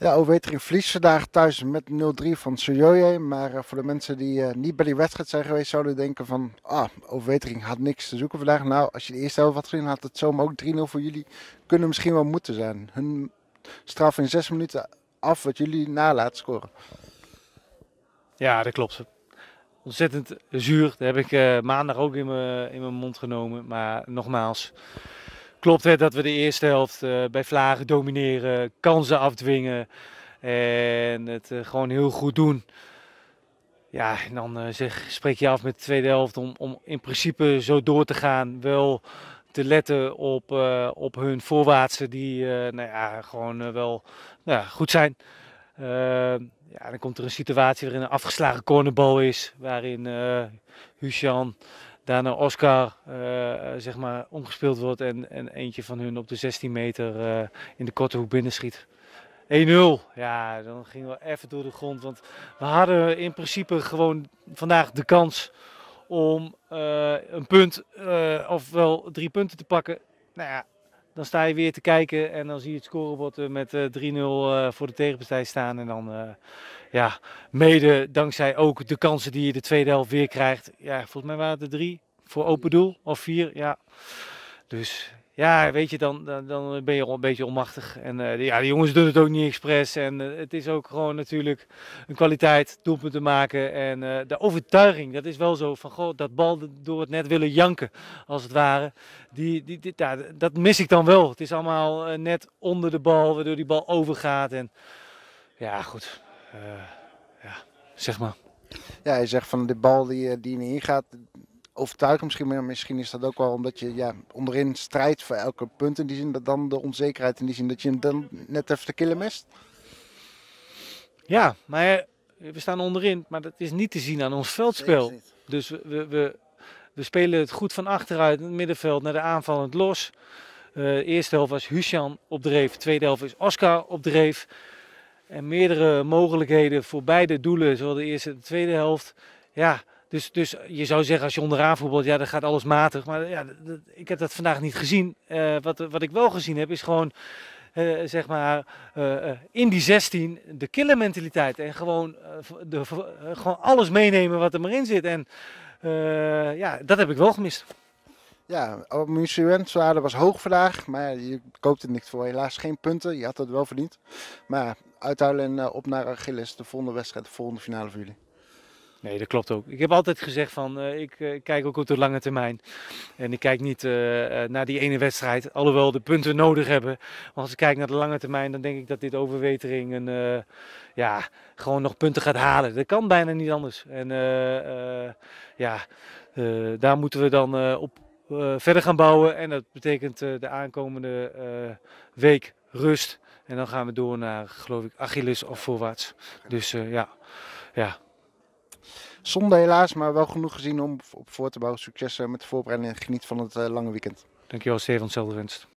Ja, Overwetering verliest vandaag thuis met 0-3 van Sojoye. Maar eh, voor de mensen die eh, niet bij die wedstrijd zijn geweest, zouden denken van... Ah, Overwetering had niks te zoeken vandaag. Nou, als je de eerste helft had gezien, had het zomaar ook 3-0 voor jullie kunnen misschien wel moeten zijn. Hun straf in zes minuten af wat jullie na laat scoren. Ja, dat klopt. Ontzettend zuur. Dat heb ik eh, maandag ook in mijn mond genomen. Maar nogmaals klopt het dat we de eerste helft eh, bij Vlagen domineren, kansen afdwingen en het eh, gewoon heel goed doen. Ja, en dan eh, spreek je af met de tweede helft om, om in principe zo door te gaan. Wel te letten op, op hun voorwaartsen die nou ja, gewoon wel nou ja, goed zijn. Ehm, ja, dan komt er een situatie waarin een afgeslagen cornerbal is, waarin Hushan daarna Oscar eh, zeg maar omgespeeld wordt en, en eentje van hun op de 16 meter eh, in de korte hoek binnenschiet. 1-0. Ja, dan gingen we even door de grond. Want we hadden in principe gewoon vandaag de kans om eh, een punt, ofwel drie punten te pakken. Nou ja, dan sta je weer te kijken en dan zie je het scorebord eh, met 3-0 eh, eh, voor de tegenpartij staan. En dan, ja, mede dankzij ook de kansen die je de tweede helft weer krijgt. Ja, volgens mij waren het er drie voor open doel of vier, ja. Dus ja, weet je, dan, dan, dan ben je al een beetje onmachtig. En eh, ja, de jongens doen het ook niet expres. En eh, het is ook gewoon natuurlijk een kwaliteit, doelpunten maken. En eh, de overtuiging, dat is wel zo van, goh, dat bal door het net willen janken, als het ware. Die, die, dat mis ik dan wel. Het is allemaal net onder de bal, waardoor die bal overgaat. En ja, goed. ja, zeg maar. Ja, je zegt van de bal die, die niet gaat overtuigen. Misschien, maar misschien is dat ook wel omdat je ja, onderin strijdt voor elke punt. In die zin dat dan de onzekerheid in die zin dat je hem dan net even te killen mist. Ja, maar we staan onderin, maar dat is niet te zien aan ons veldspel. Dus we, we, we, spelen het goed van achteruit, in het middenveld naar de aanvallend los. Uh, eerste helft was Hushan op dreef, tweede helft is Oscar op dreef. En meerdere mogelijkheden voor beide doelen, zowel de eerste en de tweede helft. Ja, dus, dus je zou zeggen, als je onderaan voetbalt, ja, dan gaat alles matig. Maar ja, ik heb dat vandaag niet gezien. Eh, wat, wat ik wel gezien heb, is gewoon, eh, zeg maar, eh, in die 16 de killer mentaliteit. En gewoon, de, gewoon alles meenemen wat er maar in zit. En ja, dat heb ik wel gemist. Ja, Dat was hoog vandaag, maar je koopt er niks voor. Helaas geen punten, je had het wel verdiend. Maar uithouden en op naar Achilles, de volgende wedstrijd, de volgende finale voor jullie. Nee, dat klopt ook. Ik heb altijd gezegd van, eh, eh, ik kijk ook op de lange termijn. En ik kijk niet eh, naar die ene wedstrijd, alhoewel de punten nodig hebben. Maar als ik kijk naar de lange termijn, dan denk ik dat dit overwetering een, ja, gewoon nog punten gaat halen. Dat kan bijna niet anders. En ja, daar moeten we dan op verder gaan bouwen. En dat betekent de aankomende week rust. En dan gaan we door naar, geloof ik, Achilles of voorwaarts. Dus ja, ja. Zonde helaas, maar wel genoeg gezien om op voor te bouwen. Succes eh, met de voorbereiding en geniet van het eh, lange weekend. Dankjewel, Steven. Hetzelfde wenst.